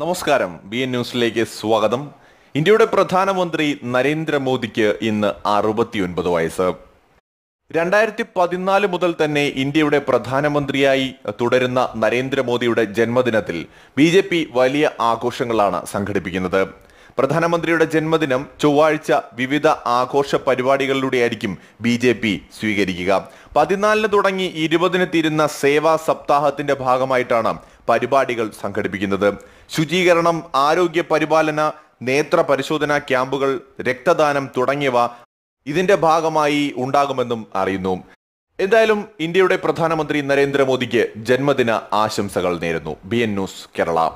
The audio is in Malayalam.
നമസ്കാരം ബി എൻ ന്യൂസിലേക്ക് സ്വാഗതം ഇന്ത്യയുടെ പ്രധാനമന്ത്രി നരേന്ദ്രമോദിക്ക് ഇന്ന് അറുപത്തിയൊൻപത് വയസ്സ് രണ്ടായിരത്തി പതിനാല് മുതൽ തന്നെ ഇന്ത്യയുടെ പ്രധാനമന്ത്രിയായി തുടരുന്ന നരേന്ദ്രമോദിയുടെ ജന്മദിനത്തിൽ ബി ജെ പി വലിയ ആഘോഷങ്ങളാണ് സംഘടിപ്പിക്കുന്നത് പ്രധാനമന്ത്രിയുടെ ജന്മദിനം ചൊവ്വാഴ്ച വിവിധ ആഘോഷ പരിപാടികളിലൂടെയായിരിക്കും ബി ജെ പി സ്വീകരിക്കുക പതിനാലിന് തുടങ്ങി ഇരുപതിന് തീരുന്ന സേവാ സപ്താഹത്തിന്റെ ഭാഗമായിട്ടാണ് പരിപാടികൾ സംഘടിപ്പിക്കുന്നത് ശുചീകരണം ആരോഗ്യ പരിപാലന നേത്ര പരിശോധന ക്യാമ്പുകൾ രക്തദാനം തുടങ്ങിയവ ഇതിന്റെ ഭാഗമായി ഉണ്ടാകുമെന്നും അറിയുന്നു എന്തായാലും ഇന്ത്യയുടെ പ്രധാനമന്ത്രി നരേന്ദ്രമോദിക്ക് ജന്മദിന ആശംസകൾ നേരുന്നു ബി എൻ ന്യൂസ് കേരള